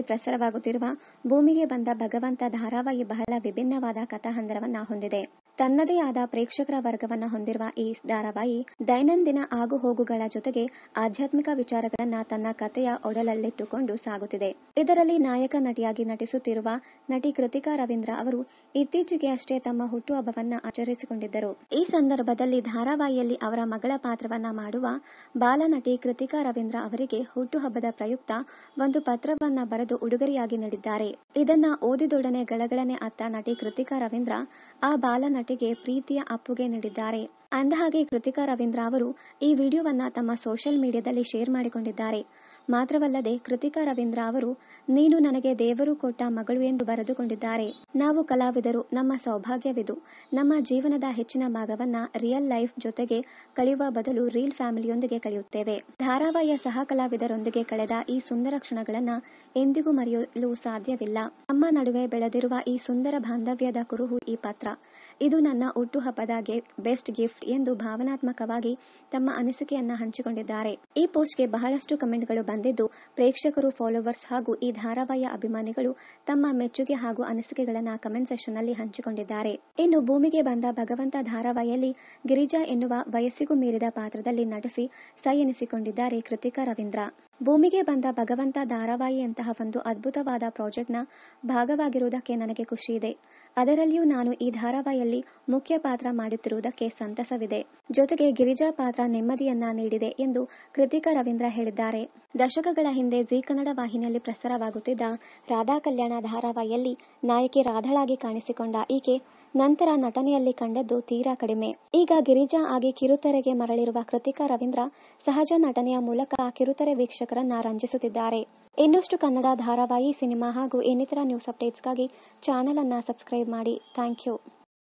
ಕಾಲದಲ್ಲಿ ಪ್ರಸಾರವಾಗುತ್ತಿರುವ ಭೂಮಿಗೆ ಬಂದ ಭಗವಂತ ಧಾರಾವಾಹಿ ಬಹಳ ವಿಭಿನ್ನವಾದ ಕಥಾಹಂದರವನ್ನ ಹೊಂದಿದೆ ತನ್ನದೇ ಆದ ಪ್ರೇಕ್ಷಕರ ವರ್ಗವನ್ನು ಹೊಂದಿರುವ ಈ ಧಾರಾವಾಹಿ ದೈನಂದಿನ ಆಗುಹೋಗುಗಳ ಜೊತೆಗೆ ಆಧ್ಯಾತ್ಮಿಕ ವಿಚಾರಗಳನ್ನ ತನ್ನ ಕಥೆಯ ಒಡಲಲ್ಲಿಟ್ಟುಕೊಂಡು ಸಾಗುತ್ತಿದೆ ಇದರಲ್ಲಿ ನಾಯಕ ನಟಿಯಾಗಿ ನಟಿಸುತ್ತಿರುವ ನಟಿ ಕೃತಿಕಾ ರವೀಂದ್ರ ಅವರು ಇತ್ತೀಚೆಗೆ ಅಷ್ಟೇ ತಮ್ಮ ಹುಟ್ಟುಹಬ್ಬವನ್ನ ಆಚರಿಸಿಕೊಂಡಿದ್ದರು ಈ ಸಂದರ್ಭದಲ್ಲಿ ಧಾರಾವಾಹಿಯಲ್ಲಿ ಅವರ ಮಗಳ ಪಾತ್ರವನ್ನ ಮಾಡುವ ನಟಿ ಕೃತಿಕಾ ರವೀಂದ್ರ ಅವರಿಗೆ ಹುಟ್ಟುಹಬ್ಬದ ಪ್ರಯುಕ್ತ ಒಂದು ಪತ್ರವನ್ನ ಬರೆದು ಒಂದು ಉಡುಗೊರೆಯಾಗಿ ನೀಡಿದ್ದಾರೆ ಇದನ್ನ ಓದಿದೊಡನೆ ಗಳಗಳನೆ ಅತ್ತ ನಟಿ ಕೃತಿಕಾ ರವೀಂದ್ರ ಆ ಬಾಲ ನಟಿಗೆ ಪ್ರೀತಿಯ ಅಪ್ಪುಗೆ ನೀಡಿದ್ದಾರೆ ಅಂದಹಾಗೆ ಕೃತಿಕಾ ರವೀಂದ್ರ ಅವರು ಈ ವಿಡಿಯೋವನ್ನ ತಮ್ಮ ಸೋಷಿಯಲ್ ಮೀಡಿಯಾದಲ್ಲಿ ಶೇರ್ ಮಾಡಿಕೊಂಡಿದ್ದಾರೆ ಮಾತ್ರವಲ್ಲದೆ ಕೃತಿಕಾ ರವೀಂದ್ರ ಅವರು ನೀನು ನನಗೆ ದೇವರು ಕೊಟ್ಟ ಮಗಳು ಎಂದು ಬರೆದುಕೊಂಡಿದ್ದಾರೆ ನಾವು ಕಲಾವಿದರು ನಮ್ಮ ಸೌಭಾಗ್ಯವಿದು ನಮ್ಮ ಜೀವನದ ಹೆಚ್ಚಿನ ಭಾಗವನ್ನ ರಿಯಲ್ ಲೈಫ್ ಜೊತೆಗೆ ಕಳೆಯುವ ಬದಲು ರೀಲ್ ಫ್ಯಾಮಿಲಿಯೊಂದಿಗೆ ಕಳೆಯುತ್ತೇವೆ ಧಾರಾವಾಹಿಯ ಸಹ ಕಲಾವಿದರೊಂದಿಗೆ ಕಳೆದ ಈ ಸುಂದರ ಕ್ಷಣಗಳನ್ನ ಎಂದಿಗೂ ಮರೆಯಲು ಸಾಧ್ಯವಿಲ್ಲ ನಮ್ಮ ನಡುವೆ ಬೆಳೆದಿರುವ ಈ ಸುಂದರ ಬಾಂಧವ್ಯದ ಕುರುಹು ಈ ಪಾತ್ರ ಇದು ನನ್ನ ಹುಟ್ಟುಹಬ್ಬದ ಬೆಸ್ಟ್ ಗಿಫ್ಟ್ ಎಂದು ಭಾವನಾತ್ಮಕವಾಗಿ ತಮ್ಮ ಅನಿಸಿಕೆಯನ್ನ ಹಂಚಿಕೊಂಡಿದ್ದಾರೆ ಈ ಪೋಸ್ಟ್ಗೆ ಬಹಳಷ್ಟು ಕಮೆಂಟ್ಗಳು ಬಂದಿದ್ದು ಪ್ರೇಕ್ಷಕರು ಫಾಲೋವರ್ಸ್ ಹಾಗೂ ಈ ಧಾರಾವಾಹಿಯ ಅಭಿಮಾನಿಗಳು ತಮ್ಮ ಮೆಚ್ಚುಗೆ ಹಾಗೂ ಅನಿಸಿಕೆಗಳನ್ನು ಕಮೆಂಟ್ ನಲ್ಲಿ ಹಂಚಿಕೊಂಡಿದ್ದಾರೆ ಇನ್ನು ಭೂಮಿಗೆ ಬಂದ ಭಗವಂತ ಧಾರಾವಾಹಿಯಲ್ಲಿ ಗಿರಿಜಾ ಎನ್ನುವ ವಯಸ್ಸಿಗೂ ಮೀರಿದ ಪಾತ್ರದಲ್ಲಿ ನಟಿಸಿ ಸೈ ಎನಿಸಿಕೊಂಡಿದ್ದಾರೆ ಕೃತಿಕಾ ರವೀಂದ್ರ ಭೂಮಿಗೆ ಬಂದ ಭಗವಂತ ಧಾರಾವಾಹಿಯಂತಹ ಒಂದು ಅದ್ಭುತವಾದ ಪ್ರಾಜೆಕ್ಟ್ನ ಭಾಗವಾಗಿರುವುದಕ್ಕೆ ನನಗೆ ಖುಷಿಯಿದೆ ಅದರಲ್ಲಿಯೂ ನಾನು ಈ ಧಾರಾವಾಹಿಯಲ್ಲಿ ಮುಖ್ಯ ಪಾತ್ರ ಮಾಡುತ್ತಿರುವುದಕ್ಕೆ ಸಂತಸವಿದೆ ಜೊತೆಗೆ ಗಿರಿಜಾ ಪಾತ್ರ ನೆಮ್ಮದಿಯನ್ನ ನೀಡಿದೆ ಎಂದು ಕೃತಿಕಾ ರವೀಂದ್ರ ಹೇಳಿದ್ದಾರೆ ದಶಕಗಳ ಹಿಂದೆ ಜೀ ಕನ್ನಡ ವಾಹಿನಿಯಲ್ಲಿ ಪ್ರಸಾರವಾಗುತ್ತಿದ್ದ ರಾಧಾ ಕಲ್ಯಾಣ ಧಾರಾವಾಹಿಯಲ್ಲಿ ನಾಯಕಿ ರಾಧಳಾಗಿ ಕಾಣಿಸಿಕೊಂಡ ಈಕೆ ನಂತರ ನಟನೆಯಲ್ಲಿ ಕಂಡದ್ದು ತೀರಾ ಕಡಿಮೆ ಈಗ ಗಿರಿಜಾ ಆಗಿ ಕಿರುತೆರೆಗೆ ಮರಳಿರುವ ಕೃತಿಕಾ ರವೀಂದ್ರ ಸಹಜ ನಟನೆಯ ಮೂಲಕ ಕಿರುತೆರೆ ವೀಕ್ಷಕ ಪ್ರೇಕ್ಷಕರನ್ನ ರಂಜಿಸುತ್ತಿದ್ದಾರೆ ಇನ್ನಷ್ಟು ಕನ್ನಡ ಧಾರಾವಾಹಿ ಸಿನಿಮಾ ಹಾಗೂ ಇನ್ನಿತರ ನ್ಯೂಸ್ ಅಪ್ಡೇಟ್ಸ್ಗಾಗಿ ಚಾನೆಲ್ ಅನ್ನ ಸಬ್ಸ್ಕ್ರೈಬ್ ಮಾಡಿ ಥ್ಯಾಂಕ್ ಯು